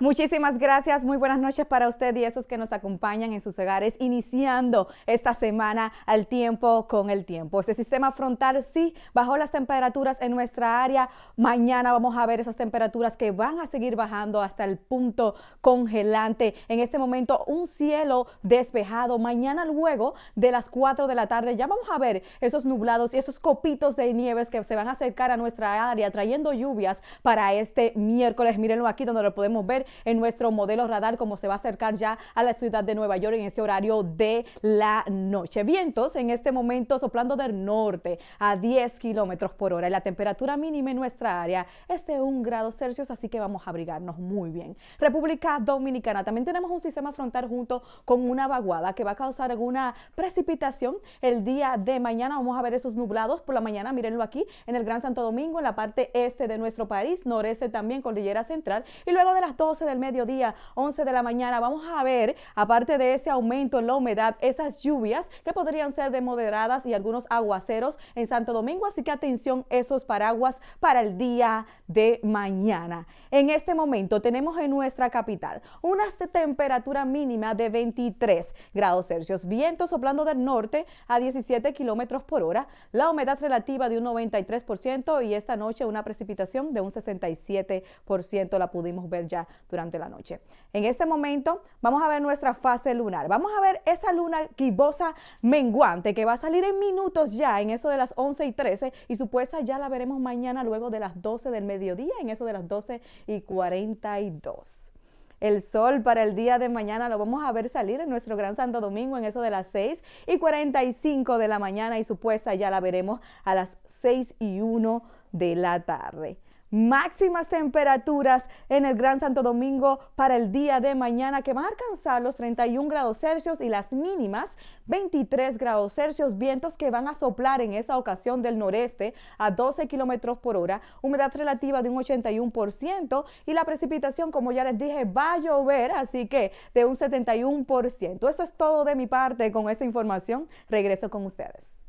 Muchísimas gracias, muy buenas noches para usted y esos que nos acompañan en sus hogares, iniciando esta semana al tiempo con el tiempo. Este sistema frontal sí bajó las temperaturas en nuestra área. Mañana vamos a ver esas temperaturas que van a seguir bajando hasta el punto congelante. En este momento un cielo despejado. Mañana luego de las 4 de la tarde ya vamos a ver esos nublados y esos copitos de nieves que se van a acercar a nuestra área trayendo lluvias para este miércoles. Mírenlo aquí donde lo podemos ver en nuestro modelo radar cómo se va a acercar ya a la ciudad de Nueva York en ese horario de la noche. Vientos en este momento soplando del norte a 10 kilómetros por hora y la temperatura mínima en nuestra área es de un grado Celsius, así que vamos a abrigarnos muy bien. República Dominicana, también tenemos un sistema frontal junto con una vaguada que va a causar alguna precipitación el día de mañana. Vamos a ver esos nublados por la mañana, mírenlo aquí en el Gran Santo Domingo, en la parte este de nuestro país, noreste también, cordillera central, y luego de las 12 del mediodía, 11 de la mañana, vamos a ver, aparte de ese aumento en la humedad, esas lluvias que podrían ser de moderadas y algunos aguaceros en Santo Domingo, así que atención esos paraguas para el día de mañana. En este momento tenemos en nuestra capital una temperatura mínima de 23 grados Celsius, viento soplando del norte a 17 kilómetros por hora, la humedad relativa de un 93% y esta noche una precipitación de un 67%, la pudimos ver ya durante la noche. En este momento vamos a ver nuestra fase lunar. Vamos a ver esa luna quibosa menguante que va a salir en minutos ya, en eso de las 11 y 13, y supuesta ya la veremos mañana luego de las 12 del mediodía, en eso de las 12 y 42. El sol para el día de mañana lo vamos a ver salir en nuestro Gran Santo Domingo en eso de las 6 y 45 de la mañana y supuesta ya la veremos a las 6 y 1 de la tarde máximas temperaturas en el Gran Santo Domingo para el día de mañana que van a alcanzar los 31 grados Celsius y las mínimas 23 grados Celsius, vientos que van a soplar en esta ocasión del noreste a 12 kilómetros por hora, humedad relativa de un 81% y la precipitación, como ya les dije, va a llover, así que de un 71%. Eso es todo de mi parte con esta información. Regreso con ustedes.